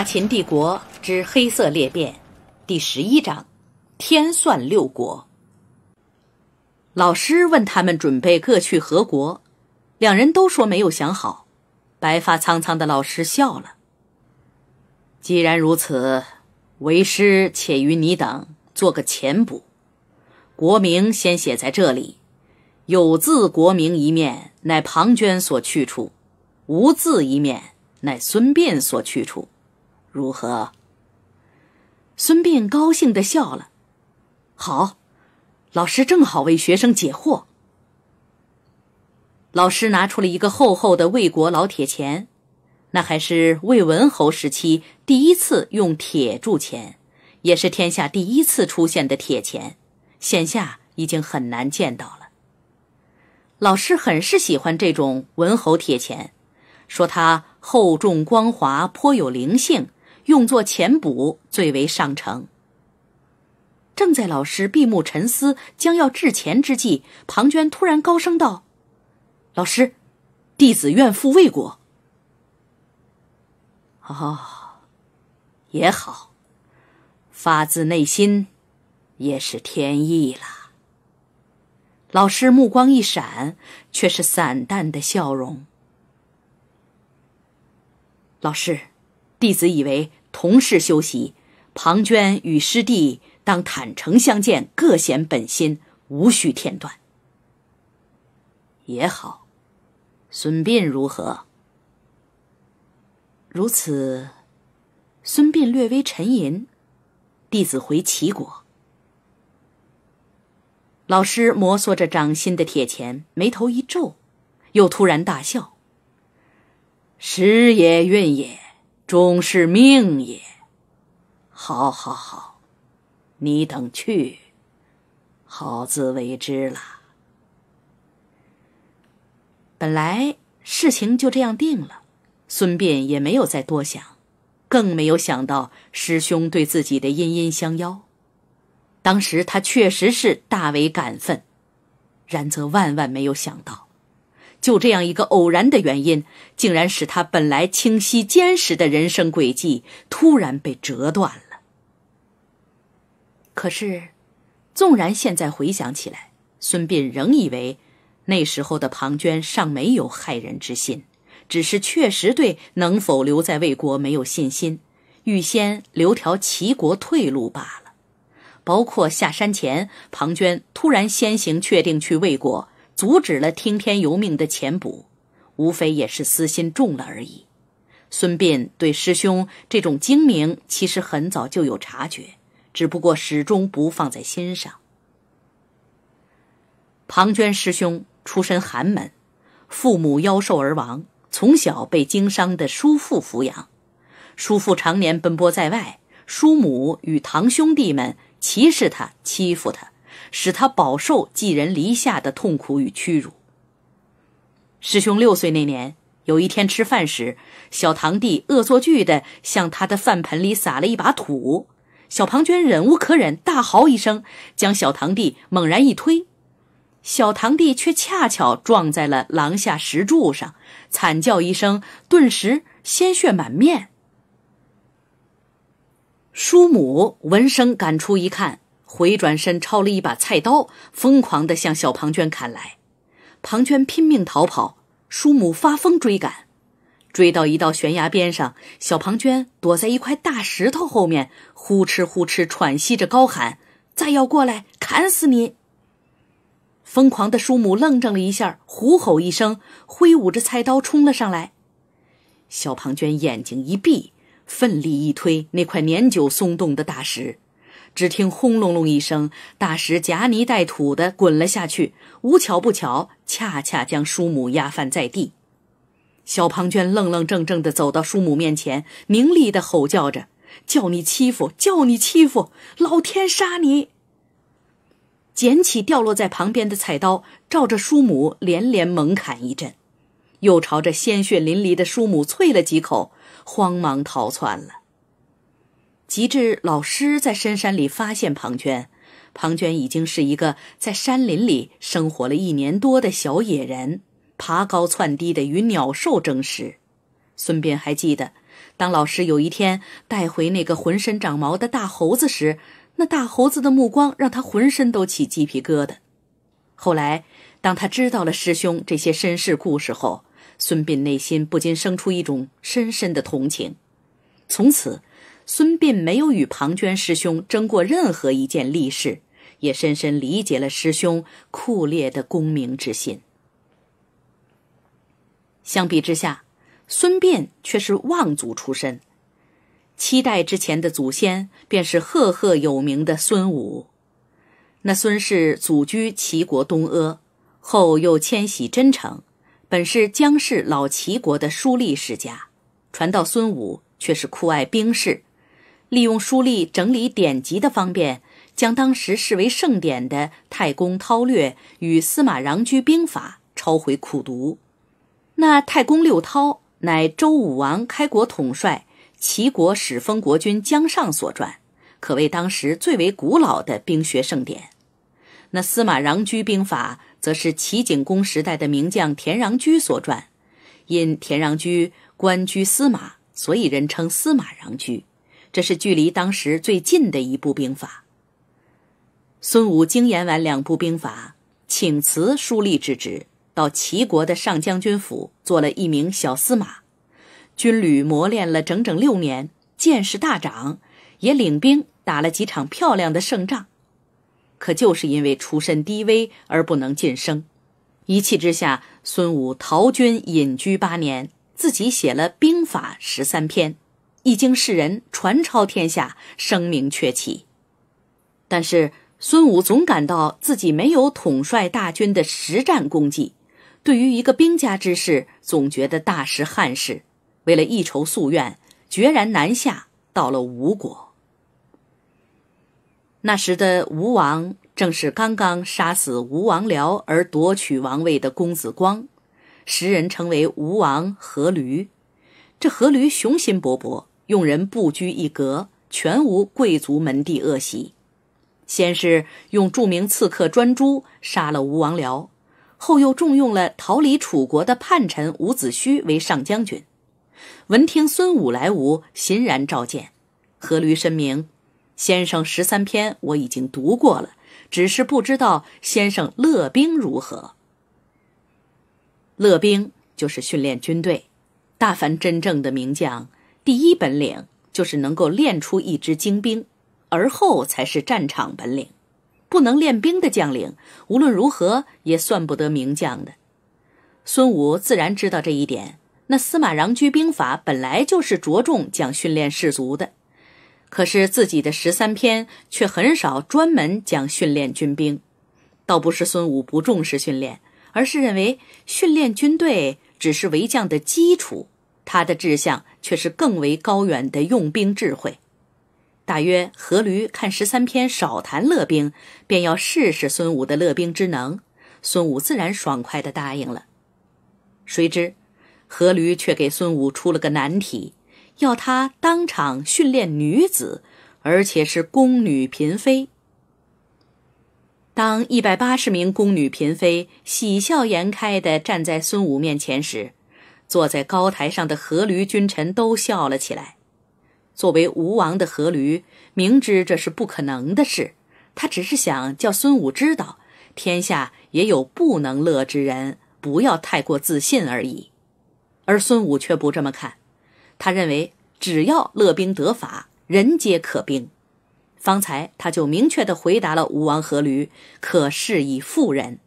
《大秦帝国之黑色裂变》第十一章：天算六国。老师问他们准备各去何国，两人都说没有想好。白发苍苍的老师笑了。既然如此，为师且与你等做个前补。国名先写在这里，有字国名一面乃庞涓所去处，无字一面乃孙膑所去处。如何？孙膑高兴的笑了。好，老师正好为学生解惑。老师拿出了一个厚厚的魏国老铁钱，那还是魏文侯时期第一次用铁铸钱，也是天下第一次出现的铁钱，现下已经很难见到了。老师很是喜欢这种文侯铁钱，说它厚重光滑，颇有灵性。用作钱补最为上乘。正在老师闭目沉思，将要掷钱之际，庞涓突然高声道：“老师，弟子愿赴魏国。”哦，也好，发自内心，也是天意了。老师目光一闪，却是散淡的笑容。老师。弟子以为同室修习，庞涓与师弟当坦诚相见，各显本心，无需添断。也好，孙膑如何？如此，孙膑略微沉吟。弟子回齐国。老师摩挲着掌心的铁钳，眉头一皱，又突然大笑。时也运也。终是命也，好好好，你等去，好自为之了。本来事情就这样定了，孙膑也没有再多想，更没有想到师兄对自己的殷殷相邀。当时他确实是大为感奋，然则万万没有想到。就这样一个偶然的原因，竟然使他本来清晰坚实的人生轨迹突然被折断了。可是，纵然现在回想起来，孙膑仍以为那时候的庞涓尚没有害人之心，只是确实对能否留在魏国没有信心，预先留条齐国退路罢了。包括下山前，庞涓突然先行确定去魏国。阻止了听天由命的钱卜，无非也是私心重了而已。孙膑对师兄这种精明，其实很早就有察觉，只不过始终不放在心上。庞涓师兄出身寒门，父母夭寿而亡，从小被经商的叔父抚养，叔父常年奔波在外，叔母与堂兄弟们歧视他，欺负他。使他饱受寄人篱下的痛苦与屈辱。师兄六岁那年，有一天吃饭时，小堂弟恶作剧的向他的饭盆里撒了一把土。小庞涓忍无可忍，大嚎一声，将小堂弟猛然一推。小堂弟却恰巧撞在了廊下石柱上，惨叫一声，顿时鲜血满面。叔母闻声赶出一看。回转身，抄了一把菜刀，疯狂地向小庞涓砍来。庞涓拼命逃跑，叔母发疯追赶，追到一道悬崖边上，小庞涓躲在一块大石头后面，呼哧呼哧喘息着，高喊：“再要过来，砍死你！”疯狂的叔母愣怔了一下，虎吼一声，挥舞着菜刀冲了上来。小庞涓眼睛一闭，奋力一推那块年久松动的大石。只听轰隆隆一声，大石夹泥带土的滚了下去，无巧不巧，恰恰将叔母压翻在地。小庞涓愣愣怔怔地走到叔母面前，凌厉地吼叫着：“叫你欺负！叫你欺负！老天杀你！”捡起掉落在旁边的菜刀，照着叔母连连猛砍一阵，又朝着鲜血淋漓的叔母啐了几口，慌忙逃窜了。及至老师在深山里发现庞涓，庞涓已经是一个在山林里生活了一年多的小野人，爬高窜低的与鸟兽争食。孙膑还记得，当老师有一天带回那个浑身长毛的大猴子时，那大猴子的目光让他浑身都起鸡皮疙瘩。后来，当他知道了师兄这些身世故事后，孙膑内心不禁生出一种深深的同情。从此。孙膑没有与庞涓师兄争过任何一件利事，也深深理解了师兄酷烈的功名之心。相比之下，孙膑却是望族出身，七代之前的祖先便是赫赫有名的孙武。那孙氏祖居齐国东阿，后又迁徙真城，本是姜氏老齐国的书吏世家，传到孙武却是酷爱兵事。利用书立整理典籍的方便，将当时视为盛典的《太公韬略》与《司马穰苴兵法》抄回苦读。那《太公六韬》乃周武王开国统帅、齐国始封国君姜尚所传，可谓当时最为古老的兵学盛典。那《司马穰苴兵法》则是齐景公时代的名将田穰苴所传，因田穰苴官居司马，所以人称司马穰苴。这是距离当时最近的一部兵法。孙武研完两部兵法，请辞书吏之职，到齐国的上将军府做了一名小司马，军旅磨练了整整六年，见识大涨，也领兵打了几场漂亮的胜仗。可就是因为出身低微而不能晋升，一气之下，孙武逃军隐居八年，自己写了《兵法》十三篇。一经世人传抄天下，声名鹊起。但是孙武总感到自己没有统帅大军的实战功绩，对于一个兵家之士，总觉得大失汉室。为了一仇夙愿，决然南下到了吴国。那时的吴王正是刚刚杀死吴王僚而夺取王位的公子光，时人称为吴王阖闾。这阖闾雄心勃勃。用人不拘一格，全无贵族门第恶习。先是用著名刺客专诸杀了吴王僚，后又重用了逃离楚国的叛臣伍子胥为上将军。闻听孙武来吴，欣然召见。阖闾申明：“先生十三篇我已经读过了，只是不知道先生乐兵如何？乐兵就是训练军队。大凡真正的名将。”第一本领就是能够练出一支精兵，而后才是战场本领。不能练兵的将领，无论如何也算不得名将的。孙武自然知道这一点。那司马穰苴兵法本来就是着重讲训练士卒的，可是自己的十三篇却很少专门讲训练军兵。倒不是孙武不重视训练，而是认为训练军队只是为将的基础。他的志向却是更为高远的用兵智慧。大约阖闾看十三篇少谈乐兵，便要试试孙武的乐兵之能。孙武自然爽快地答应了。谁知阖闾却给孙武出了个难题，要他当场训练女子，而且是宫女嫔妃。当一百八十名宫女嫔妃喜笑颜开地站在孙武面前时，坐在高台上的阖闾君臣都笑了起来。作为吴王的阖闾，明知这是不可能的事，他只是想叫孙武知道，天下也有不能乐之人，不要太过自信而已。而孙武却不这么看，他认为只要乐兵得法，人皆可兵。方才他就明确地回答了吴王阖闾：“可是以妇人。”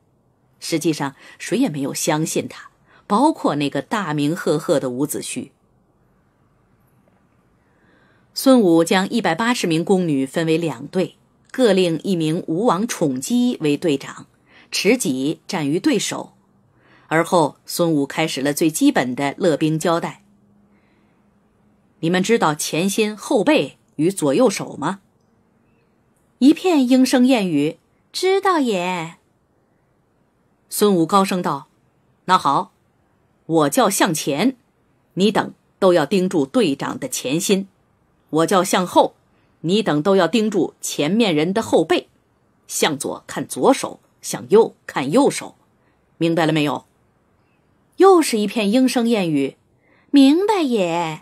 实际上，谁也没有相信他。包括那个大名赫赫的伍子胥。孙武将一百八十名宫女分为两队，各令一名吴王宠姬为队长，持戟战于对手。而后，孙武开始了最基本的乐兵交代。你们知道前心、后背与左右手吗？一片应声燕语，知道也。孙武高声道：“那好。”我叫向前，你等都要盯住队长的前心；我叫向后，你等都要盯住前面人的后背。向左看左手，向右看右手，明白了没有？又是一片应声燕语，明白也。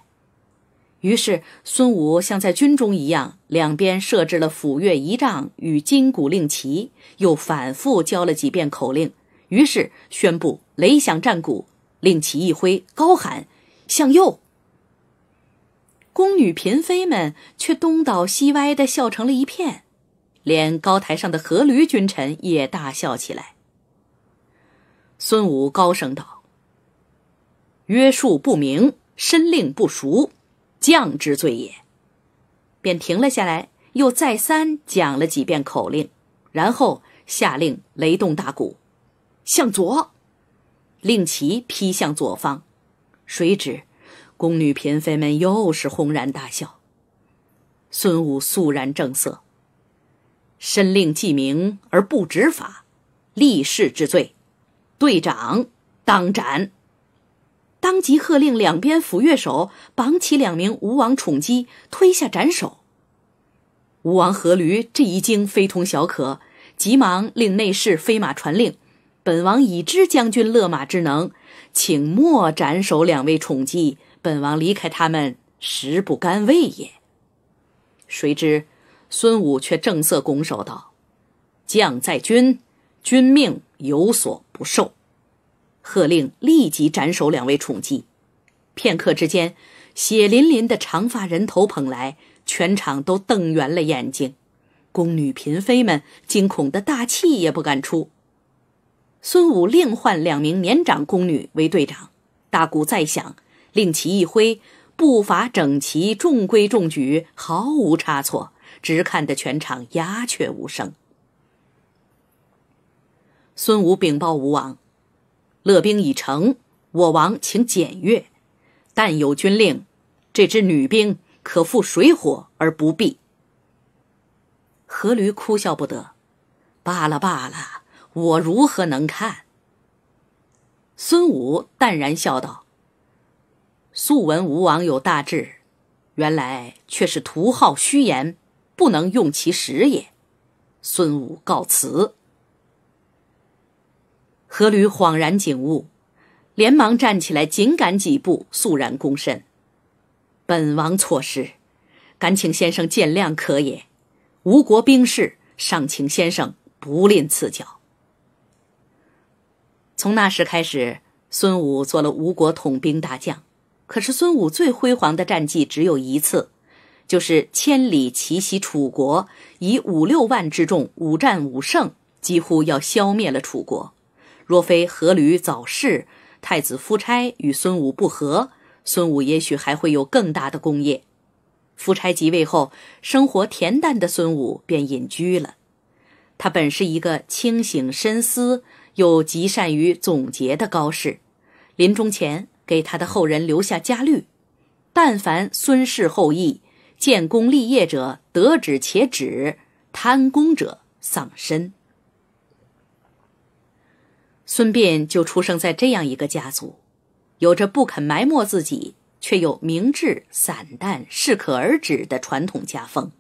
于是孙武像在军中一样，两边设置了斧钺仪仗与金鼓令旗，又反复教了几遍口令，于是宣布雷响战鼓。令旗一挥，高喊“向右”，宫女嫔妃们却东倒西歪的笑成了一片，连高台上的阖闾君臣也大笑起来。孙武高声道：“约束不明，身令不熟，将之罪也。”便停了下来，又再三讲了几遍口令，然后下令雷动大鼓，“向左”。令旗劈向左方，谁知宫女嫔妃们又是轰然大笑。孙武肃然正色：“申令既名而不执法，立世之罪，队长当斩。”当即喝令两边府乐手绑起两名吴王宠姬，推下斩首。吴王阖闾这一惊非同小可，急忙令内侍飞马传令。本王已知将军勒马之能，请莫斩首两位宠姬。本王离开他们，实不甘为也。谁知孙武却正色拱手道：“将在军，军命有所不受。”喝令立即斩首两位宠姬。片刻之间，血淋淋的长发人头捧来，全场都瞪圆了眼睛，宫女嫔妃们惊恐的大气也不敢出。孙武另换两名年长宫女为队长，大鼓再响，令旗一挥，步伐整齐，中规中矩，毫无差错，直看得全场鸦雀无声。孙武禀报吴王：“乐兵已成，我王请检阅。但有军令，这支女兵可赴水火而不避。”阖闾哭笑不得：“罢了罢了。”我如何能看？孙武淡然笑道：“素闻吴王有大志，原来却是徒好虚言，不能用其实也。”孙武告辞。阖闾恍然醒悟，连忙站起来，紧赶几步，肃然躬身：“本王错失，敢请先生见谅可也。吴国兵士，尚请先生不吝赐教。”从那时开始，孙武做了吴国统兵大将。可是孙武最辉煌的战绩只有一次，就是千里奇袭楚国，以五六万之众五战五胜，几乎要消灭了楚国。若非阖闾早逝，太子夫差与孙武不和，孙武也许还会有更大的功业。夫差即位后，生活恬淡的孙武便隐居了。他本是一个清醒深思。有极善于总结的高士，临终前给他的后人留下佳律：“但凡孙氏后裔建功立业者得止且止，贪功者丧身。”孙膑就出生在这样一个家族，有着不肯埋没自己，却又明智散淡、适可而止的传统家风。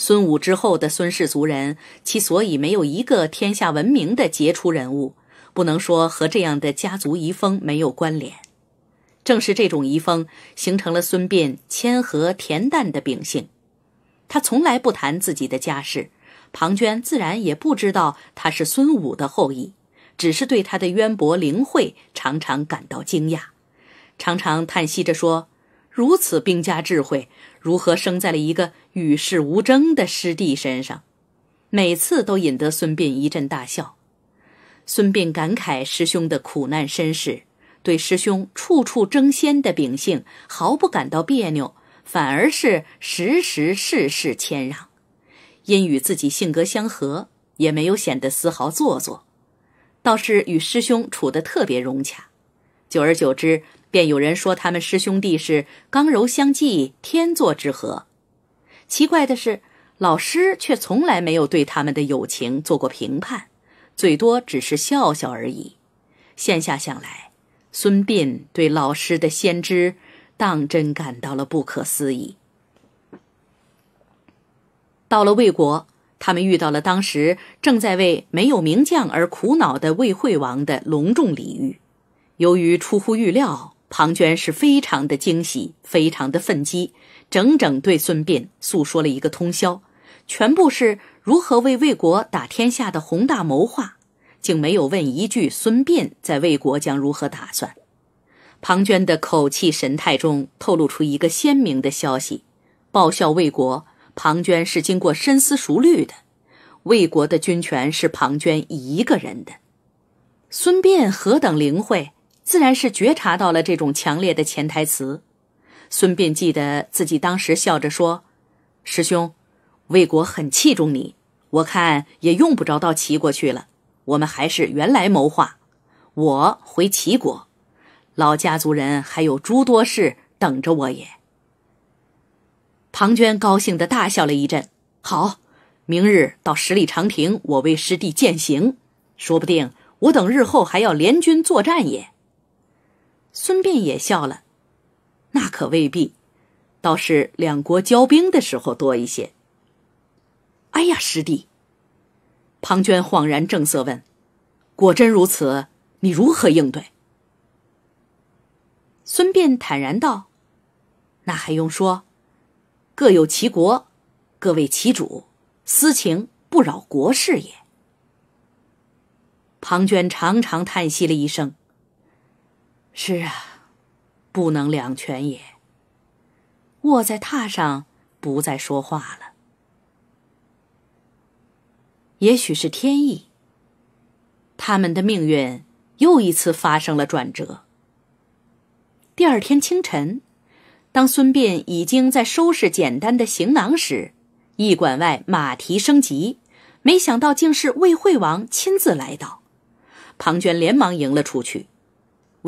孙武之后的孙氏族人，其所以没有一个天下闻名的杰出人物，不能说和这样的家族遗风没有关联。正是这种遗风，形成了孙膑谦和恬淡的秉性。他从来不谈自己的家世，庞涓自然也不知道他是孙武的后裔，只是对他的渊博灵慧常常感到惊讶，常常叹息着说：“如此兵家智慧。”如何生在了一个与世无争的师弟身上，每次都引得孙膑一阵大笑。孙膑感慨师兄的苦难身世，对师兄处处争先的秉性毫不感到别扭，反而是时时事事谦让。因与自己性格相合，也没有显得丝毫做作，倒是与师兄处得特别融洽。久而久之。便有人说他们师兄弟是刚柔相济，天作之合。奇怪的是，老师却从来没有对他们的友情做过评判，最多只是笑笑而已。现下想来，孙膑对老师的先知，当真感到了不可思议。到了魏国，他们遇到了当时正在为没有名将而苦恼的魏惠王的隆重礼遇。由于出乎预料。庞涓是非常的惊喜，非常的愤激，整整对孙膑诉说了一个通宵，全部是如何为魏国打天下的宏大谋划，竟没有问一句孙膑在魏国将如何打算。庞涓的口气神态中透露出一个鲜明的消息：报效魏国，庞涓是经过深思熟虑的。魏国的军权是庞涓一个人的，孙膑何等灵慧。自然是觉察到了这种强烈的潜台词，孙膑记得自己当时笑着说：“师兄，魏国很器重你，我看也用不着到齐国去了。我们还是原来谋划，我回齐国，老家族人还有诸多事等着我也。”庞涓高兴地大笑了一阵：“好，明日到十里长亭，我为师弟饯行。说不定我等日后还要联军作战也。”孙膑也笑了，那可未必，倒是两国交兵的时候多一些。哎呀，师弟！庞涓恍然正色问：“果真如此，你如何应对？”孙膑坦然道：“那还用说，各有其国，各为其主，私情不扰国事也。”庞涓长长叹息了一声。是啊，不能两全也。卧在榻上，不再说话了。也许是天意，他们的命运又一次发生了转折。第二天清晨，当孙膑已经在收拾简单的行囊时，驿馆外马蹄声急，没想到竟是魏惠王亲自来到，庞涓连忙迎了出去。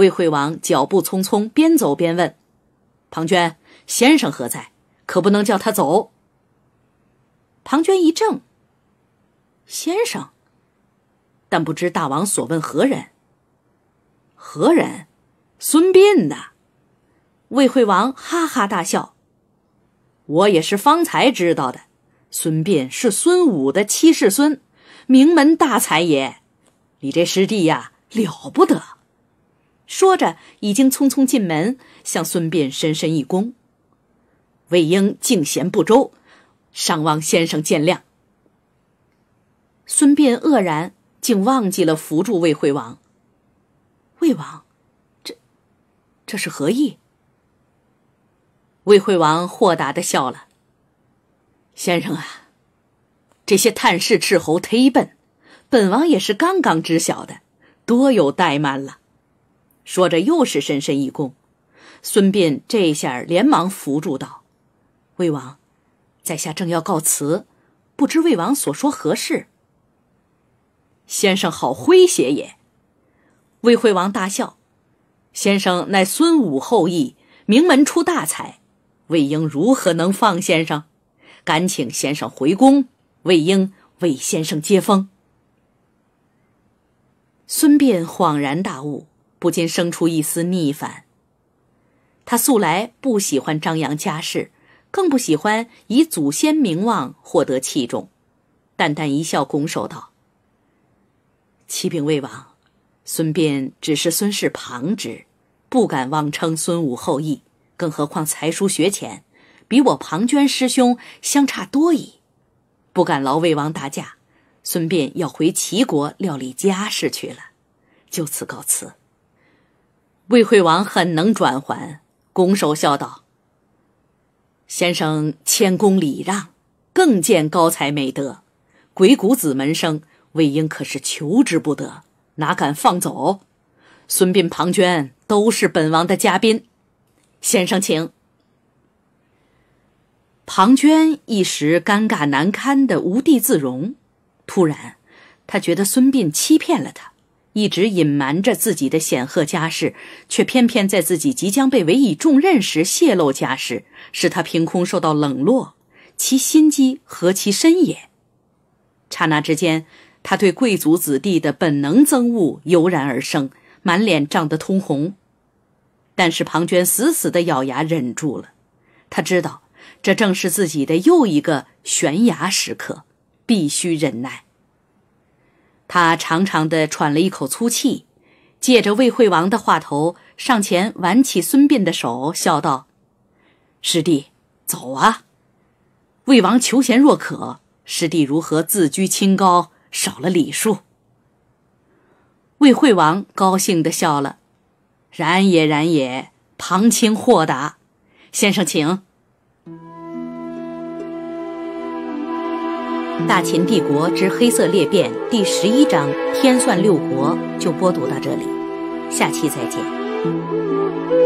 魏惠王脚步匆匆，边走边问：“庞涓先生何在？可不能叫他走。”庞涓一怔：“先生，但不知大王所问何人？何人？孙膑呐！”魏惠王哈哈大笑：“我也是方才知道的，孙膑是孙武的七世孙，名门大才也。你这师弟呀，了不得。”说着，已经匆匆进门，向孙膑深深一躬。魏婴敬贤不周，上望先生见谅。孙膑愕然，竟忘记了扶住魏惠王。魏王，这，这是何意？魏惠王豁达的笑了。先生啊，这些探视斥候忒笨，本王也是刚刚知晓的，多有怠慢了。说着，又是深深一躬。孙膑这下连忙扶住道：“魏王，在下正要告辞，不知魏王所说何事？”先生好诙谐也。魏惠王大笑：“先生乃孙武后裔，名门出大才，魏婴如何能放先生？敢请先生回宫，魏婴为先生接风。”孙膑恍然大悟。不禁生出一丝逆反。他素来不喜欢张扬家事，更不喜欢以祖先名望获得器重。淡淡一笑，拱手道：“启禀魏王，孙膑只是孙氏旁支，不敢妄称孙武后裔。更何况才疏学浅，比我庞涓师兄相差多矣，不敢劳魏王大驾。孙膑要回齐国料理家事去了，就此告辞。”魏惠王很能转圜，拱手笑道：“先生谦恭礼让，更见高才美德。鬼谷子门生魏婴可是求之不得，哪敢放走？孙膑、庞涓都是本王的嘉宾，先生请。”庞涓一时尴尬难堪的无地自容，突然，他觉得孙膑欺骗了他。一直隐瞒着自己的显赫家世，却偏偏在自己即将被委以重任时泄露家世，使他凭空受到冷落，其心机何其深也！刹那之间，他对贵族子弟的本能憎恶油然而生，满脸涨得通红。但是庞涓死死地咬牙忍住了，他知道这正是自己的又一个悬崖时刻，必须忍耐。他长长的喘了一口粗气，借着魏惠王的话头，上前挽起孙膑的手，笑道：“师弟，走啊！魏王求贤若渴，师弟如何自居清高，少了礼数？”魏惠王高兴的笑了：“然也，然也，旁清豁达，先生请。”《大秦帝国之黑色裂变》第十一章《天算六国》就播读到这里，下期再见。